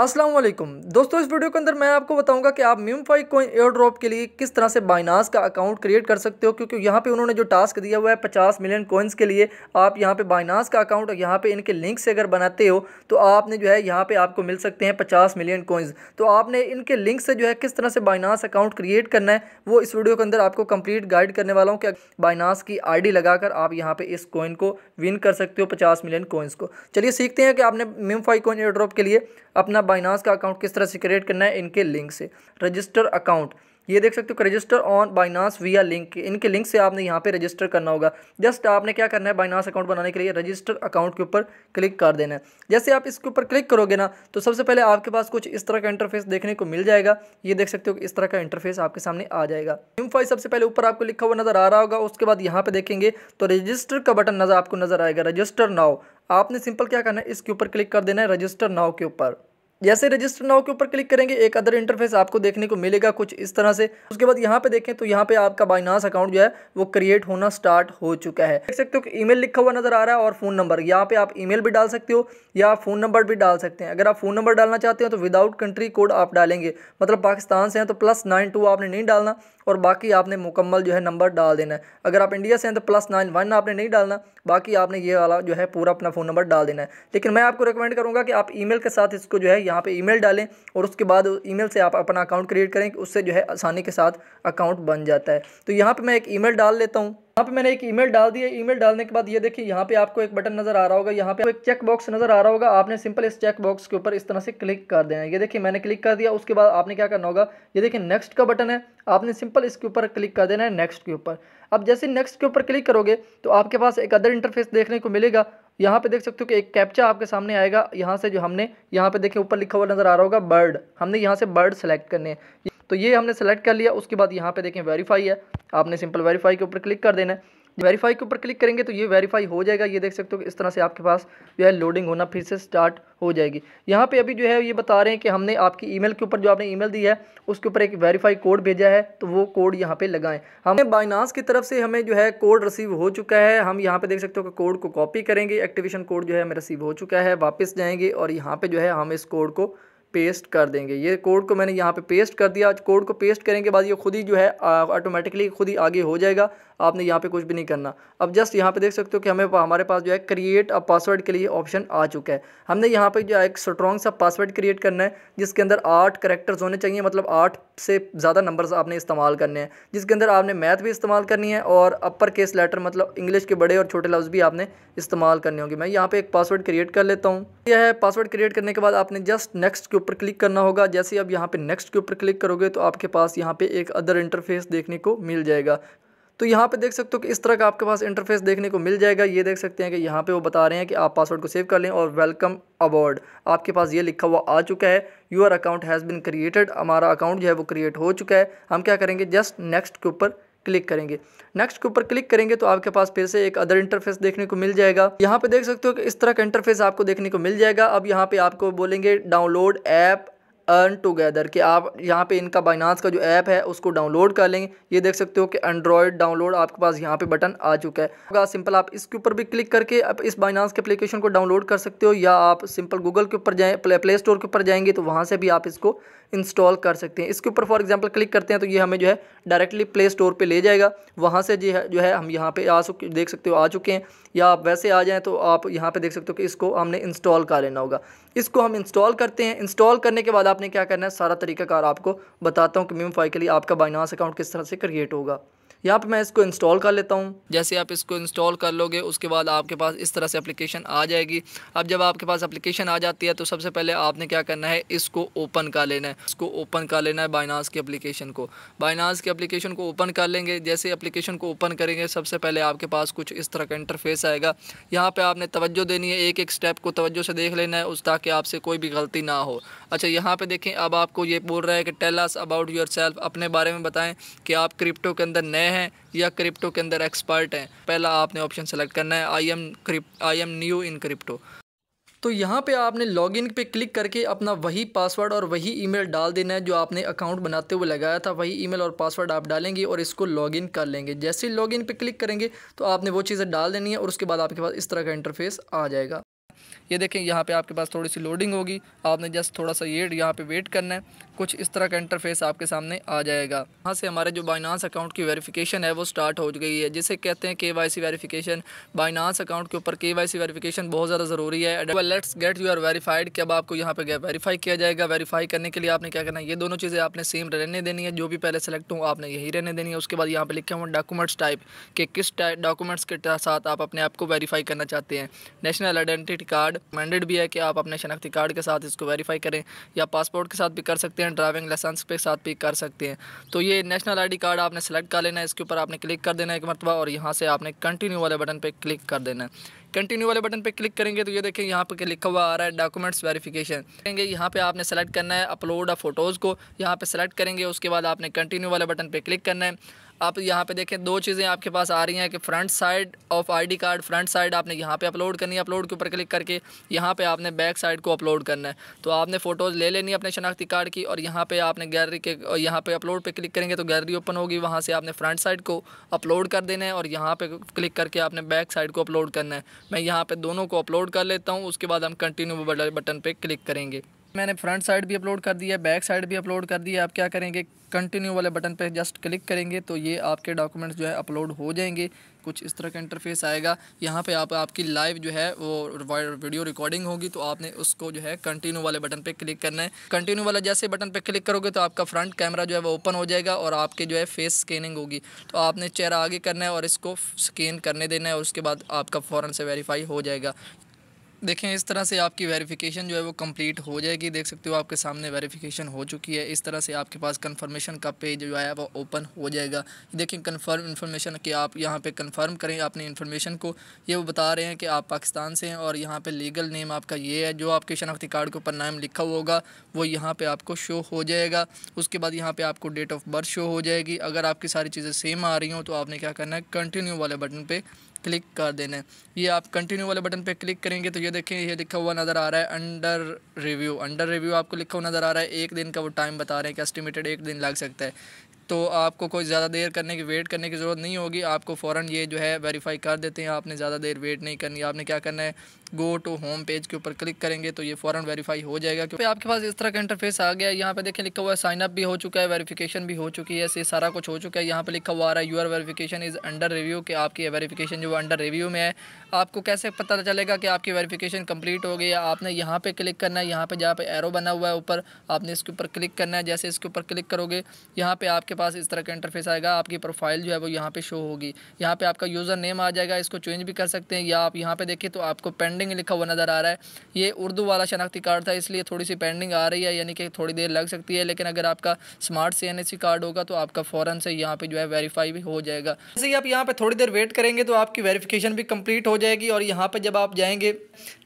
अस्सलाम वालेकुम दोस्तों इस वीडियो के अंदर मैं आपको बताऊंगा कि आप म्यूमफाई कोइन एयर ड्रॉप के लिए किस तरह से बाइनास का अकाउंट क्रिएट कर सकते हो क्योंकि यहाँ पे उन्होंने जो टास्क दिया हुआ है 50 मिलियन कोइंस के लिए आप यहाँ पे बाइनास का अकाउंट और यहाँ पे इनके लिंक से अगर बनाते हो तो आपने जो है यहाँ पर आपको मिल सकते हैं पचास मिलियन कोइंस तो आपने इनके लिंक से जो है किस तरह से बाइनास अकाउंट क्रिएट करना है वो इस वीडियो के अंदर आपको कम्प्लीट गाइड करने वाला हूँ कि बाइनास की आई लगाकर आप यहाँ पर इस कोइन को विन कर सकते हो पचास मिलियन कोइंस को चलिए सीखते हैं कि आपने म्यूमफाई कोइन एयर ड्रॉप के लिए अपना बाइनास का अकाउंट किस तरह से क्रिएट करना है इनके लिंक से रजिस्टर अकाउंट ये देख सकते हो रजिस्टर ऑन बाइनास विया लिंक इनके लिंक से आपने यहाँ पे रजिस्टर करना होगा जस्ट आपने क्या करना है बाइनास अकाउंट बनाने के लिए रजिस्टर अकाउंट के ऊपर क्लिक कर देना है जैसे आप इसके ऊपर क्लिक करोगे ना तो सबसे पहले आपके पास कुछ इस तरह का इंटरफेस देखने को मिल जाएगा ये देख सकते हो कि इस तरह का इंटरफेस आपके सामने आ जाएगा न्यू फाइल सबसे पहले ऊपर आपको लिखा हुआ नजर आ रहा होगा उसके बाद यहाँ पर देखेंगे तो रजिस्टर का बटन नजर आपको नजर आएगा रजिस्टर नाव आपने सिंपल क्या करना है इसके ऊपर क्लिक कर देना है रजिस्टर नाव के ऊपर जैसे रजिस्टर नाउ के ऊपर क्लिक करेंगे एक अदर इंटरफेस आपको देखने को मिलेगा कुछ इस तरह से उसके बाद यहाँ पे देखें तो यहाँ पे आपका बाइनास अकाउंट जो है वो क्रिएट होना स्टार्ट हो चुका है देख सकते हो कि ईमेल लिखा हुआ नजर आ रहा है और फोन नंबर यहाँ पे आप ईमेल भी डाल सकते हो या आप फोन नंबर भी डाल सकते हैं अगर आप फोन नंबर डालना चाहते हो तो विदाउट कंट्री कोड आप डालेंगे मतलब पाकिस्तान से हैं तो प्लस नाइन टू आपने नहीं डालना और बाकी आपने मुकम्मल जो है नंबर डाल देना है अगर आप इंडिया से हैं तो प्लस नाइन वन आपने नहीं डालना बाकी आपने ये वाला जो है पूरा अपना फ़ोन नंबर डाल देना है लेकिन मैं आपको रिकमेंड करूँगा कि आप ईमेल के साथ इसको जो है यहाँ पर ईमेल डालें और उसके बाद ईमेल से आप अपना अकाउंट क्रिएट करें उससे जो है आसानी के साथ अकाउंट बन जाता है तो यहाँ पर मैं एक ई डाल लेता हूँ यहाँ पे मैंने एक ईमेल डाल दिया ई ईमेल डालने के बाद ये देखिए यहाँ पे आपको एक बटन नजर आ रहा होगा यहाँ पे एक चेक बॉक्स नजर आ रहा होगा आपने सिंपल इस चेक बॉक्स के ऊपर इस तरह से क्लिक कर देना है ये देखिए मैंने क्लिक कर दिया उसके बाद आपने क्या करना होगा ये देखिए नेक्स्ट का बटन है आपने सिंपल इसके ऊपर क्लिक कर देना है नेक्स्ट के ऊपर अब जैसे नेक्स्ट के ऊपर क्लिक करोगे तो आपके पास एक अदर इंटरफेस देखने को मिलेगा यहाँ पे देख सकते हो कि एक कैप्चा आपके सामने आएगा यहाँ से जो हमने यहाँ पे देखे ऊपर लिखा हुआ नजर आ रहा होगा बर्ड हमने यहाँ से बर्ड सेलेक्ट करने हैं तो ये हमने सेलेक्ट कर लिया उसके बाद यहाँ पे देखें वेरीफाई है आपने सिंपल वेरीफाई के ऊपर क्लिक कर देना है वेरीफाई के ऊपर क्लिक करेंगे तो ये वेरीफाई हो जाएगा ये देख सकते हो कि इस तरह से आपके पास जो है लोडिंग होना फिर से स्टार्ट हो जाएगी यहाँ पे अभी जो है ये बता रहे हैं कि हमने आपकी ईमेल के ऊपर जो आपने ईमेल दी है उसके ऊपर एक वेरीफाई कोड भेजा है तो वो कोड यहाँ पे लगाएं हमने बाइनास की तरफ से हमें जो है कोड रिसीव हो चुका है हम यहाँ पे देख सकते हो कि कोड को कॉपी करेंगे एक्टिवेशन कोड जो है हमें रिसीव हो चुका है वापस जाएंगे और यहाँ पर जो है हम इस कोड को पेस्ट कर देंगे ये कोड को मैंने यहाँ पे पेस्ट कर दिया कोड को पेस्ट करने के बाद ये खुद ही जो है ऑटोमेटिकली खुद ही आगे हो जाएगा आपने यहाँ पे कुछ भी नहीं करना अब जस्ट यहाँ पे देख सकते हो कि हमें हमारे पास जो है क्रिएट अ पासवर्ड के लिए ऑप्शन आ चुका है हमने यहाँ पे जो है एक स्ट्रॉन्ग सा पासवर्ड क्रिएट करना है जिसके अंदर आठ करेक्टर्स होने चाहिए मतलब आठ से ज़्यादा नंबर्स आपने इस्तेमाल करने हैं जिसके अंदर आपने मैथ भी इस्तेमाल करनी है और अपर केस लेटर मतलब इंग्लिश के बड़े और छोटे लफ्ज़ भी आपने इस्तेमाल करने होंगे मैं यहाँ पे एक पासवर्ड क्रिएट कर लेता हूँ यह है पासवर्ड क्रिएट करने के बाद आपने जस्ट नेक्स्ट के ऊपर क्लिक करना होगा जैसे आप यहाँ पर नेक्स्ट के ऊपर क्लिक करोगे तो आपके पास यहाँ पर एक अदर इंटरफेस देखने को मिल जाएगा तो यहाँ पे देख सकते हो कि इस तरह का आपके पास इंटरफेस देखने को मिल जाएगा ये देख सकते हैं कि यहाँ पे वो बता रहे हैं कि आप पासवर्ड को सेव कर लें और वेलकम अवार्ड आपके पास ये लिखा हुआ आ चुका है your account has been created हमारा अकाउंट जो है वो क्रिएट हो चुका है हम क्या करेंगे जस्ट नेक्स्ट के ऊपर क्लिक करेंगे नेक्स्ट के ऊपर क्लिक करेंगे तो आपके पास फिर से एक अदर इंटरफेस देखने को मिल जाएगा यहाँ पे देख सकते हो कि इस तरह का इंटरफेस आपको देखने को मिल जाएगा अब यहाँ पे आपको बोलेंगे डाउनलोड ऐप अर्न टुगेदर कि आप यहाँ पे इनका बाइनास का जो ऐप है उसको डाउनलोड कर लेंगे ये देख सकते हो कि एंड्रॉयड डाउनलोड आपके पास यहाँ पे बटन आ चुका है होगा सिंपल आप इसके ऊपर भी क्लिक करके आप इस बाइनास के एप्लीकेशन को डाउनलोड कर सकते हो या आप सिंपल गूगल के ऊपर जाएँ प्ले स्टोर के ऊपर जाएंगे तो वहाँ से भी आप इसको इंस्टॉल कर सकते हैं इसके ऊपर फॉर एग्जांपल क्लिक करते हैं तो ये हमें जो है डायरेक्टली प्ले स्टोर पे ले जाएगा वहाँ से जी है जो है हम यहाँ पे आ देख सकते हो आ चुके हैं या आप वैसे आ जाएँ तो आप यहाँ पर देख सकते हो कि इसको हमने इंस्टॉल कर लेना होगा इसको हम इंस्टॉल करते हैं इंस्टॉल करने के बाद आपने क्या करना है सारा तरीकाकार आपको बताता हूँ कि मीम फाई के लिए आपका बाइनास अकाउंट किस तरह से क्रिएट होगा यहाँ पे मैं इसको इंस्टॉल कर लेता हूँ जैसे आप इसको इंस्टॉल कर लोगे उसके बाद आपके पास इस तरह से एप्लीकेशन आ जाएगी अब जब आपके पास एप्लीकेशन आ जाती है तो सबसे पहले आपने क्या करना है इसको ओपन कर लेना है इसको ओपन कर लेना है बाइनास की एप्लीकेशन को बाइनास की एप्लीकेशन को ओपन कर लेंगे जैसे एप्लीकेशन को ओपन करेंगे सबसे पहले आपके पास कुछ इस तरह का इंटरफेस आएगा यहाँ पर आपने तवज्जो देनी है एक एक स्टेप को तवज्जो से देख लेना है उस ताकि आपसे कोई भी गलती ना हो अच्छा यहाँ पर देखें अब आपको ये बोल रहा है कि टेलास अबाउट योर अपने बारे में बताएं कि आप क्रिप्टो के अंदर नए हैं या क्रिप्टो के अंदर एक्सपर्ट हैं पहला आपने ऑप्शन सेलेक्ट करना है I am crip I am new in crypto तो यहाँ पे आपने लॉगिन पे क्लिक करके अपना वही पासवर्ड और वही ईमेल डाल देना है जो आपने अकाउंट बनाते हुए लगाया था वही ईमेल और पासवर्ड आप डालेंगे और इसको लॉगिन कर लेंगे जैसे ही लॉगिन पे क्लिक करेंगे तो आपने वो चीज़ें डाल देनी है और उसके बाद आपके पास इस तरह का इंटरफेस आ जाएगा ये देखें यहाँ पे आपके पास थोड़ी सी लोडिंग होगी आपने जस्ट थोड़ा सा ये यहाँ पे वेट करना है कुछ इस तरह का इंटरफेस आपके सामने आ जाएगा यहाँ से हमारे जो बाइनास अकाउंट की वेरिफिकेशन है वो स्टार्ट हो गई है जिसे कहते हैं K Y C verification Binance account के ऊपर के वाई सी वेरीफिकेशन बहुत ज़्यादा ज़रूरी है let's get your verified कि अब आपको यहाँ पर वेरीफाई किया जाएगा वेरीफाई करने के लिए आपने क्या करना है ये दोनों चीज़ें आपने सेम रहने देनी है जो भी पहले सेलेक्ट हो आपने यही रहने देनी है उसके बाद यहाँ पर लिखा हुआ डॉक्यूमेंट्स टाइप कि किस टाइप डॉक्यूमेंट्स के साथ आप अपने आप को वेरीफाई करना चाहते हैं नेशनल आइडेंटिटी कार्ड मैंडेड भी है कि आप अपने शनाख्ती कार्ड के साथ इसको वेरीफाई करें या पासपोर्ट के साथ भी कर सकते हैं हैं ड्राइविंग लाइसेंस के साथ भी कर सकते हैं तो ये नेशनल आईडी कार्ड आपने सेलेक्ट कर लेना है इसके ऊपर आपने क्लिक कर देना है एक मरतबा और यहाँ से आपने कंटिन्यू वाले बटन पर क्लिक कर देना है कंटिन्यू वाले बटन पर क्लिक करेंगे तो ये देखें यहाँ पर लिखा हुआ आ रहा है डॉक्यूमेंट्स वेरीफिकेशन करेंगे यहाँ पे आपने सेलेक्ट करना है अपलोड ऑफ फोटोज़ को यहाँ पे सेलेक्ट करेंगे उसके बाद आपने कंटिन्यू वाले बटन पर क्लिक करना है आप यहाँ पे देखें दो चीज़ें आपके पास आ रही हैं कि front side of ID card front side आपने यहाँ पे अपलोड करनी है अपलोड के ऊपर क्लिक करके यहाँ पे आपने बैक साइड को अपलोड करना है तो आपने फ़ोटोज़ ले लेनी है अपने शनाख्ती कार्ड की और यहाँ पे आपने गैलरी के यहाँ पे अपलोड पे क्लिक करेंगे तो गैलरी ओपन होगी वहाँ से आपने फ्रंट साइड को अपलोड कर देना है और यहाँ पर क्लिक करके आपने बैक साइड को अपलोड करना है मैं यहाँ पर दोनों को अपलोड कर लेता हूँ उसके बाद हम कंटिन्यू बटन पर क्लिक करेंगे मैंने फ्रंट साइड भी अपलोड कर दिया बैक साइड भी अपलोड कर दिया आप क्या करेंगे कंटिन्यू वाले बटन पे जस्ट क्लिक करेंगे तो ये आपके डॉक्यूमेंट्स जो है अपलोड हो जाएंगे कुछ इस तरह का इंटरफेस आएगा यहाँ पे आप आपकी लाइव जो है वो वीडियो रिकॉर्डिंग होगी तो आपने उसको जो है कंटिन्यू वाले बटन पे क्लिक करना है कंटिन्यू वाला जैसे बटन पे क्लिक करोगे तो आपका फ्रंट कैमरा जो है वो ओपन हो जाएगा और आपके जो है फेस स्कैनिंग होगी तो आपने चेहरा आगे करना है और इसको स्कैन करने देना है और उसके बाद आपका फ़ौरन से वेरीफाई हो जाएगा देखें इस तरह से आपकी वेरिफिकेशन जो है वो कंप्लीट हो जाएगी देख सकते हो आपके सामने वेरिफिकेशन हो चुकी है इस तरह से आपके पास कंफर्मेशन का पेज जो है वो ओपन हो जाएगा देखें कंफर्म इन्फॉर्मेशन कि आप यहाँ पे कंफर्म करें अपने इन्फॉर्मेशन को ये वो बता रहे हैं कि आप पाकिस्तान से हैं और यहाँ पर लीगल नेम आपका ये है जो आपके शनाख्ती कार्ड के ऊपर नाम लिखा हुआ होगा वो यहाँ पर आपको शो हो जाएगा उसके बाद यहाँ पर आपको डेट ऑफ बर्थ शो हो जाएगी अगर आपकी सारी चीज़ें सेम आ रही हों तो आपने क्या करना है कंटिन्यू वाले बटन पर क्लिक कर देना है ये आप कंटिन्यू वाले बटन पे क्लिक करेंगे तो ये देखें ये लिखा हुआ नज़र आ रहा है अंडर रिव्यू अंडर रिव्यू आपको लिखा हुआ नज़र आ रहा है एक दिन का वो टाइम बता रहे हैं कि एस्टिमेटेड एक दिन लग सकता है तो आपको कोई ज़्यादा देर करने की वेट करने की ज़रूरत नहीं होगी आपको फ़ौर ये जो है वेरीफाई कर देते हैं आपने ज़्यादा देर वेट नहीं करनी आपने क्या करना है गो टू होम पेज के ऊपर क्लिक करेंगे तो ये फ़ौर वेरीफाई हो जाएगा क्योंकि आपके पास इस तरह का इंटरफेस आ गया यहाँ पे देखें लिखा हुआ है साइनअप भी हो चुका है वेरीफिकेशन भी हो चुकी है ऐसे सारा कुछ हो चुका है यहाँ पर लिखा हुआ आ रहा है your verification is under review कि आपकी वेरीफिकेशन जो अंडर रिव्यू में है आपको कैसे पता चलेगा कि आपकी वेरीफिकेशन कम्प्लीट हो गई है आपने यहाँ पर क्लिक करना है यहाँ पर जहाँ पर एरो बना हुआ है ऊपर आपने इसके ऊपर क्लिक करना है जैसे इसके ऊपर क्लिक करोगे यहाँ पर आपके पास इस तरह का इंटरफेस आएगा आपकी प्रोफाइल जो है वो यहाँ पे शो होगी यहाँ पे आपका यूज़र नेम आ जाएगा इसको चेंज भी कर सकते हैं या आप यहाँ पे देखें तो आपको पेंडिंग लिखा हुआ नज़र आ रहा है ये उर्दू वाला शनाख्ती कार्ड था इसलिए थोड़ी सी पेंडिंग आ रही है यानी कि थोड़ी देर लग सकती है लेकिन अगर आपका स्मार्ट सी कार्ड होगा तो आपका फ़ौरन से यहाँ पर जो है वेरीफाई भी हो जाएगा जैसे ही आप यहाँ पर थोड़ी देर वेट करेंगे तो आपकी वेरीफिकेशन भी कम्प्लीट हो जाएगी और यहाँ पर जब आप जाएंगे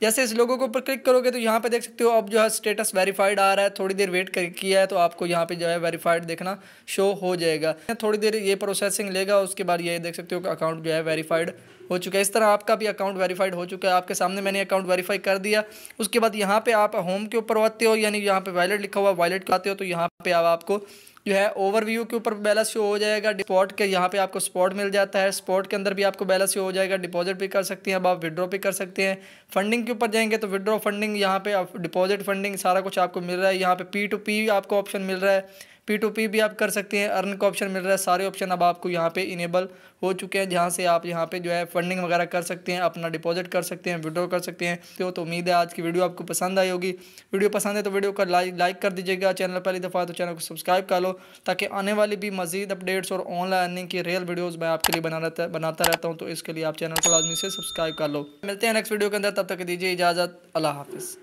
जैसे इस लोगों के ऊपर क्लिक करोगे तो यहाँ पर देख सकते हो अब जो है स्टेटस वेरीफाइड आ रहा है थोड़ी देर वेट किया है तो आपको यहाँ पर जो है वेरीफाइड देखना शो हो जाएगा थोड़ी देर ये प्रोसेसिंग लेगा उसके बाद ये देख सकते हो कि अकाउंट जो है वेरीफाइड हो चुका है इस तरह आपका भी अकाउंट वेरीफाइड हो चुका है आपके सामने मैंने अकाउंट वेरीफाई कर दिया उसके बाद यहाँ पे आप होम के ऊपर आते हो यानी यहाँ पे वैलेट लिखा हुआ वैलेट आते हो तो यहाँ पे आप आपको जो है ओवरव्यू के ऊपर बैलेंस शो हो जाएगा स्पॉट के यहाँ पे आपको स्पॉट मिल जाता है स्पॉट के अंदर भी आपको बैलेंस शो हो जाएगा डिपॉजिट भी कर सकते हैं अब आप विड्रॉ भी कर सकते हैं फंडिंग के ऊपर जाएंगे तो विड्रॉ फंडिंग यहाँ पे आप डिपॉजिट फंडिंग सारा कुछ आपको मिल रहा है यहाँ पे पी टू पी आपको ऑप्शन मिल रहा है पी टू पी भी आप कर सकते हैं अर्न का ऑप्शन मिल रहा है सारे ऑप्शन अब आपको यहाँ पे इनेबल हो चुके हैं जहाँ से आप यहाँ पे जो है फंडिंग वगैरह कर सकते हैं अपना डिपॉजिट कर सकते हैं विड्रॉ कर सकते हैं तो, तो उम्मीद है आज की वीडियो आपको पसंद आई होगी वीडियो पसंद है तो वीडियो का लाइक लाइक कर दीजिएगा चैनल पहली दफ़ा तो चैनल को सब्सक्राइब कर लो ताकि आने वाली भी मजीद अपडेट्स और ऑनलाइन अर्निंग की रियल वीडियोज़ मैं आपके लिए बना रहता बनाता रहता हूँ तो इसके लिए आप चैनल को लाजमी से सब्सक्राइब कर लो मिलते हैं नेक्स्ट वीडियो के अंदर तब तक दीजिए इजाज़त अल्लाह हाफिज़